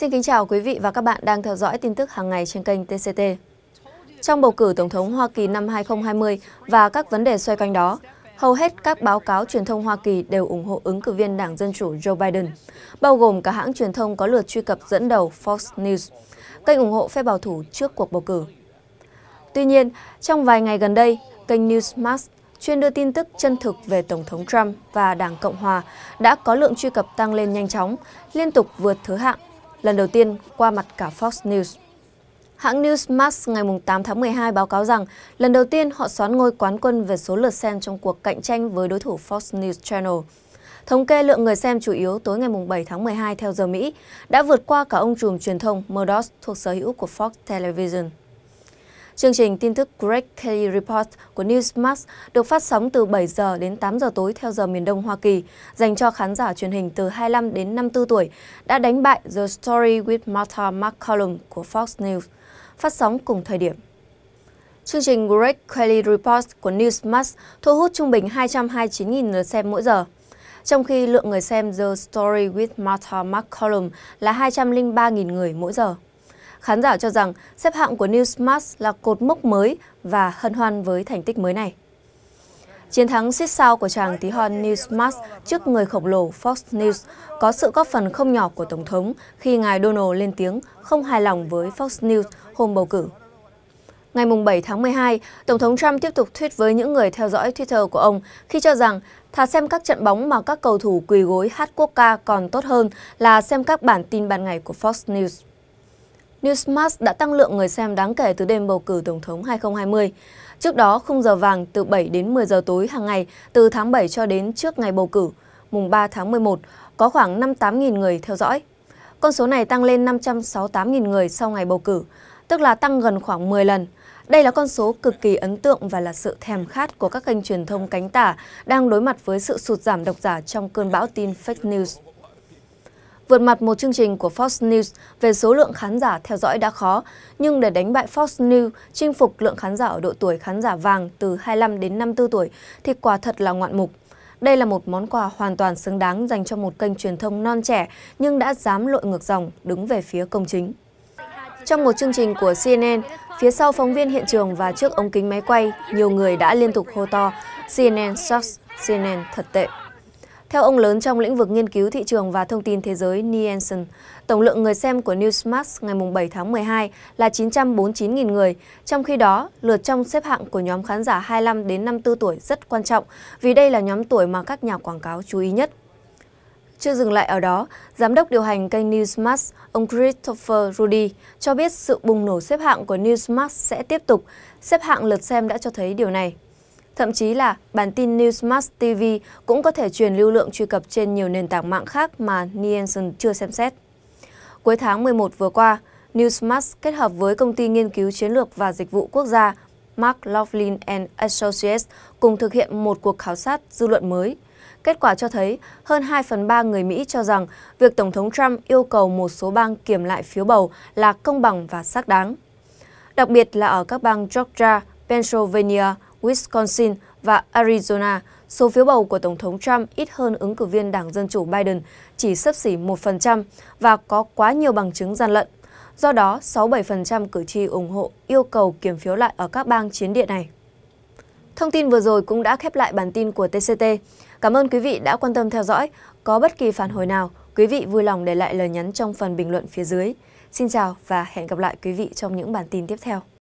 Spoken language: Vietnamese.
Xin kính chào quý vị và các bạn đang theo dõi tin tức hàng ngày trên kênh TCT. Trong bầu cử Tổng thống Hoa Kỳ năm 2020 và các vấn đề xoay quanh đó, hầu hết các báo cáo truyền thông Hoa Kỳ đều ủng hộ ứng cử viên Đảng Dân Chủ Joe Biden, bao gồm cả hãng truyền thông có lượt truy cập dẫn đầu Fox News, kênh ủng hộ phe bảo thủ trước cuộc bầu cử. Tuy nhiên, trong vài ngày gần đây, kênh Newsmax chuyên đưa tin tức chân thực về Tổng thống Trump và Đảng Cộng Hòa đã có lượng truy cập tăng lên nhanh chóng, liên tục vượt thứ hạng lần đầu tiên qua mặt cả Fox News. Hãng Newsmax ngày 8 tháng 12 báo cáo rằng lần đầu tiên họ xoán ngôi quán quân về số lượt xem trong cuộc cạnh tranh với đối thủ Fox News Channel. Thống kê lượng người xem chủ yếu tối ngày 7 tháng 12 theo giờ Mỹ đã vượt qua cả ông trùm truyền thông Murdoch thuộc sở hữu của Fox Television. Chương trình tin tức Greg Kelly Report của Newsmax được phát sóng từ 7 giờ đến 8 giờ tối theo giờ miền Đông Hoa Kỳ, dành cho khán giả truyền hình từ 25 đến 54 tuổi, đã đánh bại The Story with Martha McCollum của Fox News, phát sóng cùng thời điểm. Chương trình Greg Kelly Report của Newsmax thu hút trung bình 229.000 lượt xem mỗi giờ trong khi lượng người xem The Story with Martha McCollum là 203.000 người mỗi giờ. Khán giả cho rằng xếp hạng của Newsmax là cột mốc mới và hân hoan với thành tích mới này. Chiến thắng xích sao của chàng tí hon Newsmax trước người khổng lồ Fox News có sự góp phần không nhỏ của Tổng thống khi ngài Donald lên tiếng không hài lòng với Fox News hôm bầu cử. Ngày 7 tháng 12, Tổng thống Trump tiếp tục tweet với những người theo dõi Twitter của ông khi cho rằng thà xem các trận bóng mà các cầu thủ quỳ gối hát quốc ca còn tốt hơn là xem các bản tin ban ngày của Fox News. Newsmax đã tăng lượng người xem đáng kể từ đêm bầu cử Tổng thống 2020. Trước đó, khung giờ vàng từ 7 đến 10 giờ tối hàng ngày từ tháng 7 cho đến trước ngày bầu cử, mùng 3 tháng 11, có khoảng 58.000 người theo dõi. Con số này tăng lên 568.000 người sau ngày bầu cử, tức là tăng gần khoảng 10 lần. Đây là con số cực kỳ ấn tượng và là sự thèm khát của các kênh truyền thông cánh tả đang đối mặt với sự sụt giảm độc giả trong cơn bão tin fake news vượt mặt một chương trình của Fox News về số lượng khán giả theo dõi đã khó, nhưng để đánh bại Fox News, chinh phục lượng khán giả ở độ tuổi khán giả vàng từ 25 đến 54 tuổi thì quả thật là ngoạn mục. Đây là một món quà hoàn toàn xứng đáng dành cho một kênh truyền thông non trẻ nhưng đã dám lội ngược dòng đứng về phía công chính. Trong một chương trình của CNN, phía sau phóng viên hiện trường và trước ống kính máy quay, nhiều người đã liên tục hô to CNN sucks, CNN thật tệ. Theo ông lớn trong lĩnh vực nghiên cứu thị trường và thông tin thế giới Nielsen, tổng lượng người xem của Newsmax ngày 7 tháng 12 là 949.000 người, trong khi đó lượt trong xếp hạng của nhóm khán giả 25 đến 54 tuổi rất quan trọng vì đây là nhóm tuổi mà các nhà quảng cáo chú ý nhất. Chưa dừng lại ở đó, giám đốc điều hành kênh Newsmax, ông Christopher Rudy, cho biết sự bùng nổ xếp hạng của Newsmax sẽ tiếp tục. Xếp hạng lượt xem đã cho thấy điều này. Thậm chí là bản tin Newsmax TV cũng có thể truyền lưu lượng truy cập trên nhiều nền tảng mạng khác mà Nielsen chưa xem xét. Cuối tháng 11 vừa qua, Newsmax kết hợp với công ty nghiên cứu chiến lược và dịch vụ quốc gia Mark Laughlin and Associates cùng thực hiện một cuộc khảo sát dư luận mới. Kết quả cho thấy hơn 2 phần 3 người Mỹ cho rằng việc Tổng thống Trump yêu cầu một số bang kiểm lại phiếu bầu là công bằng và xác đáng. Đặc biệt là ở các bang Georgia, Pennsylvania, Wisconsin và Arizona, số phiếu bầu của Tổng thống Trump ít hơn ứng cử viên Đảng Dân Chủ Biden, chỉ sấp xỉ 1% và có quá nhiều bằng chứng gian lận. Do đó, 67% cử tri ủng hộ yêu cầu kiểm phiếu lại ở các bang chiến địa này. Thông tin vừa rồi cũng đã khép lại bản tin của TCT. Cảm ơn quý vị đã quan tâm theo dõi. Có bất kỳ phản hồi nào, quý vị vui lòng để lại lời nhắn trong phần bình luận phía dưới. Xin chào và hẹn gặp lại quý vị trong những bản tin tiếp theo.